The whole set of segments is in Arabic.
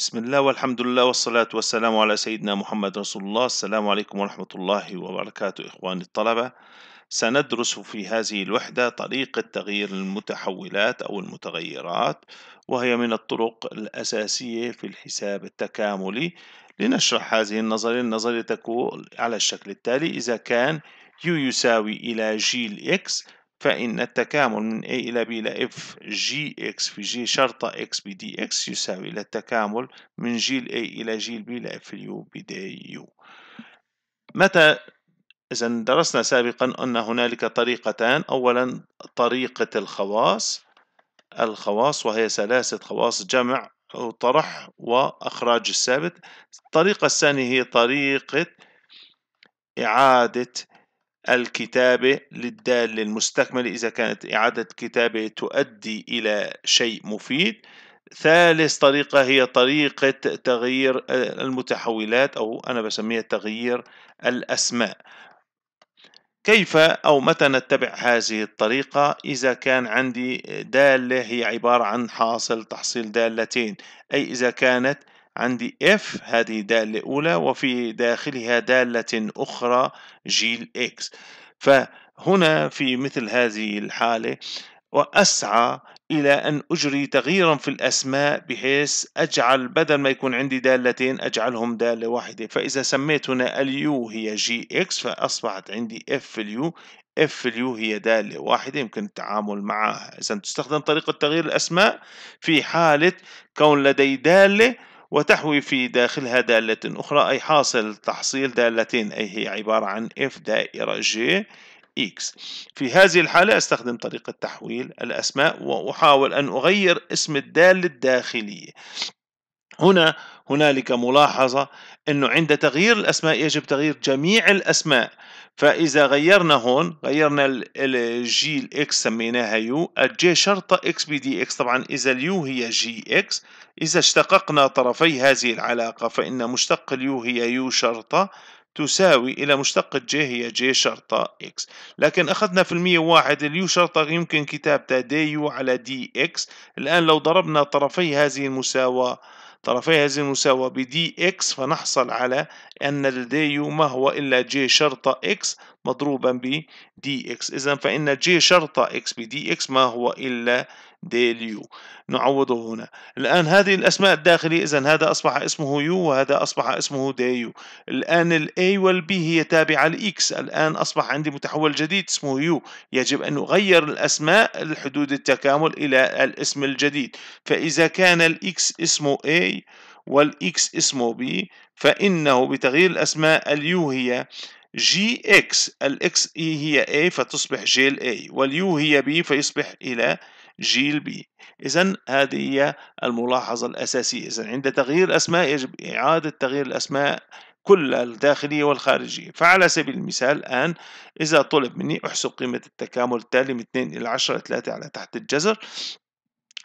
بسم الله والحمد لله والصلاة والسلام على سيدنا محمد رسول الله السلام عليكم ورحمة الله وبركاته إخواني الطلبة سندرس في هذه الوحدة طريقة تغيير المتحولات أو المتغيرات وهي من الطرق الأساسية في الحساب التكاملي لنشرح هذه النظرية النظرية تكون على الشكل التالي إذا كان U يساوي إلى جيل الإكس فإن التكامل من A إلى B إلى F جي إكس في جي شرطة إكس ب D إكس يساوي إلى التكامل من جي A إلى جي B إلى F ب بدي يو متى إذا درسنا سابقا أن هنالك طريقتان أولا طريقة الخواص الخواص وهي سلاسة خواص جمع وطرح وأخراج الثابت الطريقة الثانية هي طريقة إعادة الكتابة للدال المستكملة إذا كانت إعادة كتابة تؤدي إلى شيء مفيد ثالث طريقة هي طريقة تغيير المتحولات أو أنا بسميها تغيير الأسماء كيف أو متى نتبع هذه الطريقة إذا كان عندي دالة هي عبارة عن حاصل تحصيل دالتين أي إذا كانت عندي اف هذه دالة أولى وفي داخلها دالة أخرى جيل X فهنا في مثل هذه الحالة وأسعى إلى أن أجري تغييرا في الأسماء بحيث أجعل بدل ما يكون عندي دالتين أجعلهم دالة واحدة فإذا سميت هنا اليو هي جي إكس فأصبحت عندي اف اليو اف اليو هي دالة واحدة يمكن التعامل معها إذا تستخدم طريقة تغيير الأسماء في حالة كون لدي دالة وتحوي في داخلها دالة أخرى أي حاصل تحصيل دالتين أي هي عبارة عن F دائرة J X في هذه الحالة أستخدم طريقة تحويل الأسماء وأحاول أن أغير اسم الدالة الداخلية هنا هنالك ملاحظة أنه عند تغيير الأسماء يجب تغيير جميع الأسماء فإذا غيرنا هون غيرنا الجي الإكس سميناها يو الجي شرطة إكس بي دي إكس طبعا إذا اليو هي جي إكس إذا اشتققنا طرفي هذه العلاقة فإن مشتق اليو هي يو شرطة تساوي إلى مشتق جي هي جي شرطة إكس لكن أخذنا في المية واحد اليو شرطة يمكن كتابتها دي يو على دي إكس الآن لو ضربنا طرفي هذه المساواة طرفي هذه المساواة بدي إكس فنحصل على أن لدي ما هو إلا جي شرطة إكس مضروبا ب دي اكس إذا فإن جي شرطة اكس بدي اكس ما هو إلا ديل يو نعوضه هنا الآن هذه الأسماء الداخلية إذا هذا أصبح اسمه يو وهذا أصبح اسمه دي يو الآن الاي والبي هي تابعة لإكس الآن أصبح عندي متحول جديد اسمه يو يجب أن أغير الأسماء الحدود التكامل إلى الاسم الجديد فإذا كان الإكس اسمه اي والإكس اسمه بي فإنه بتغيير الأسماء اليو هي جي إكس الإكس إي هي A فتصبح جيل A واليو هي B فيصبح إلى جيل B إذا هذه هي الملاحظة الأساسية إذا عند تغيير الأسماء يجب إعادة تغيير الأسماء كل الداخلية والخارجية فعلى سبيل المثال الآن إذا طلب مني أحسب قيمة التكامل التالي من 2 إلى 10 3 على تحت الجذر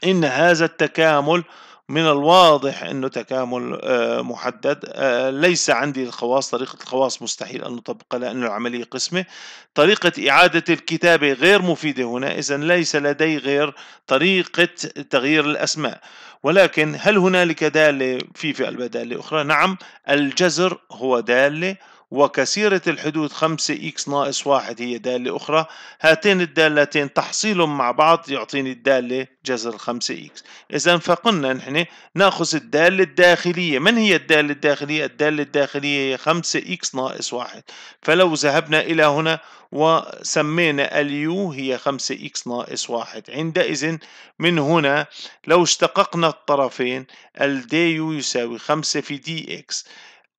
إن هذا التكامل من الواضح أنه تكامل آه، محدد آه، ليس عندي الخواص طريقة الخواص مستحيل أن نطبقها لأن العملية قسمة طريقة إعادة الكتابة غير مفيدة هنا إذا ليس لدي غير طريقة تغيير الأسماء ولكن هل هنالك دالة في فعل بدالة أخرى؟ نعم الجزر هو دالة وكثيرة الحدود 5 إكس ناقص واحد هي دالة أخرى هاتين الدالتين تحصيلهم مع بعض يعطيني الدالة جذر 5 إكس إذا فقلنا نحن نأخذ الدالة الداخلية من هي الدالة الداخلية؟ الدالة الداخلية هي 5 إكس ناقص واحد فلو ذهبنا إلى هنا وسمينا اليو هي 5 إكس ناقص واحد عندئذ من هنا لو اشتققنا الطرفين الدي يو يساوي 5 في دي إكس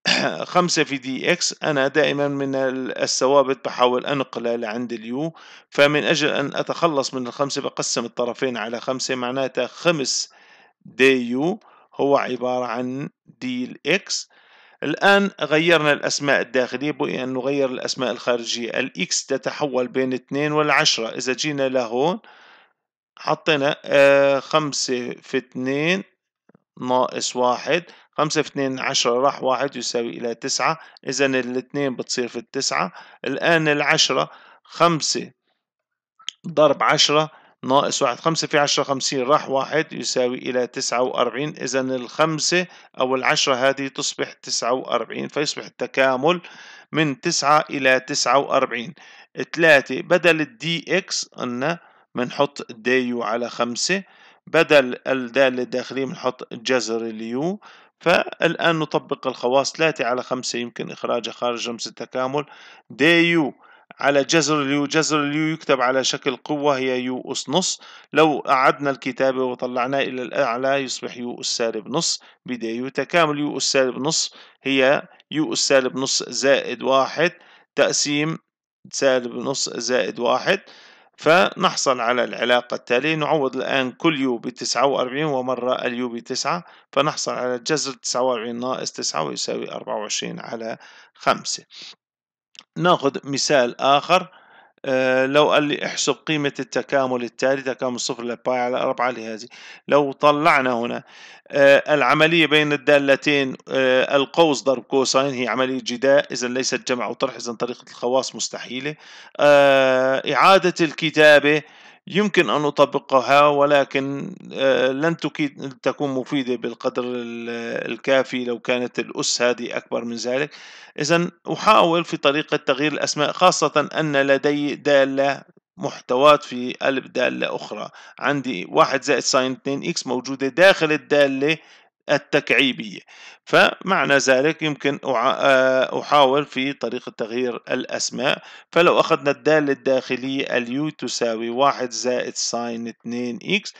خمسة في دي اكس أنا دائما من الثوابت بحاول أنقله لعند اليو فمن أجل أن أتخلص من الخمسة بقسم الطرفين على خمسة معناتها خمس دي يو هو عبارة عن دي الاكس الآن غيرنا الأسماء الداخلية بقي أن نغير الأسماء الخارجية الإكس تتحول بين اثنين والعشرة إذا جينا لهون حطينا آه، خمسة في اثنين ناقص واحد خمسة في اثنين عشرة راح واحد يساوي إلى تسعة إذا الاثنين بتصير في التسعة الآن العشرة خمسة ضرب عشرة ناقص واحد خمسة في عشرة خمسين راح واحد يساوي إلى تسعة وأربعين إذا الخمسة أو العشرة هذه تصبح تسعة وأربعين فيصبح التكامل من تسعة إلى تسعة وأربعين ثلاثة بدل الدي إكس قلنا بنحط ديو على خمسة بدل الدالة الداخلية بنحط جذر اليو فالآن نطبق الخواص 3 على 5 يمكن إخراجها خارج رمز التكامل دي يو على جذر اليو جذر اليو يكتب على شكل قوة هي يو أس نص لو أعدنا الكتابة وطلعناه إلى الأعلى يصبح يو أس سالب نص بدي يو تكامل يو أس سالب نص هي يو أس سالب نص زائد واحد تقسيم سالب نص زائد واحد فنحصل على العلاقة التالية نعوض الآن كل يو بتسعة وأربعين ومرة اليو بتسعة فنحصل على جذر تسعة وأربعين ناقص تسعة ويساوي أربعة وعشرين على خمسة ناخذ مثال آخر آه، لو قال لي احسب قيمة التكامل التالي تكامل صفر لباي على أربعة لهذه لو طلعنا هنا آه، العملية بين الدالتين آه، القوس ضرب كوساين هي عملية جداء إذا ليست جمع وطرح إذا طريقة الخواص مستحيلة إعادة الكتابة يمكن أن أطبقها ولكن آه، لن تكون مفيدة بالقدر الكافي لو كانت الأس هذه أكبر من ذلك إذا أحاول في طريقة تغيير الأسماء خاصة أن لدي دالة محتوات في قلب دالة أخرى عندي واحد زائد ساين 2 إكس موجودة داخل الدالة التكعيبية فمعنى ذلك يمكن آه، أحاول في طريقة تغيير الأسماء فلو أخذنا الدالة الداخلية اليو تساوي واحد زائد ساين 2 إكس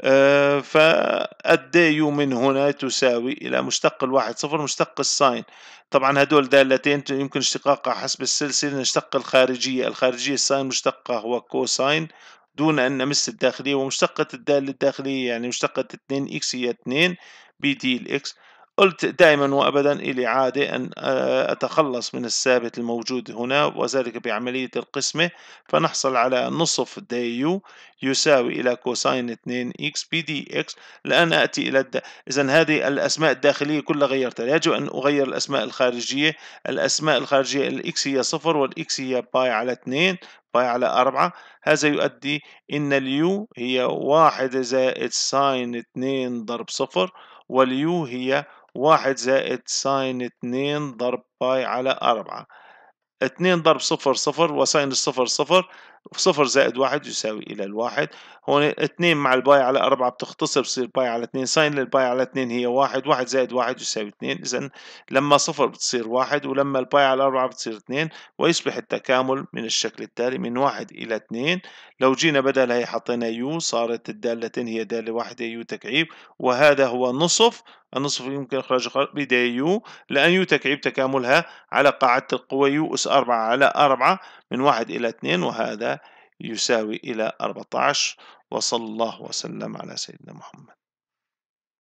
آه، فالديو من هنا تساوي إلى مشتق الواحد صفر مشتق الساين طبعا هدول دالتين يمكن اشتقاقها حسب السلسلة نشتق الخارجية الخارجية الساين مشتقة هو كوساين دون أن نمس الداخلية ومشتقة الدالة الداخلية يعني مشتقة 2 إكس هي 2 بدي الإكس قلت دائما وأبدا إلي عادة أن آه، أتخلص من الثابت الموجود هنا وذلك بعملية القسمة فنحصل على نصف دي يو يساوي إلى كوساين 2 إكس بي دي إكس الان أتي إلى الد... إذا هذه الأسماء الداخلية كلها غيرتها يجب أن أغير الأسماء الخارجية الأسماء الخارجية الإكس هي صفر والإكس هي باي على 2 باي على 4 هذا يؤدي إن اليو هي واحد زائد ساين 2 ضرب صفر واليو هي واحد زائد ساين اتنين ضرب باي على أربعة 2 ضرب صفر صفر وساين الصفر صفر صفر زائد واحد يساوي إلى الواحد هون 2 مع الباي على 4 بتختصر بصير باي على 2 ساين للباي على 2 هي واحد واحد زائد واحد يساوي 2 إذا لما صفر بتصير واحد ولما الباي على 4 بتصير 2 ويصبح التكامل من الشكل التالي من واحد إلى 2 لو جينا بدل هي حطينا يو صارت الدالتين هي دالة واحدة يو تكعيب وهذا هو نصف النصف يمكن إخراج بداية يو لأن يو تكعيب تكاملها على قاعدة القوى يو أس أربعة على أربعة من واحد إلى اثنين وهذا يساوي إلى أربعة عشر وصلى الله وسلم على سيدنا محمد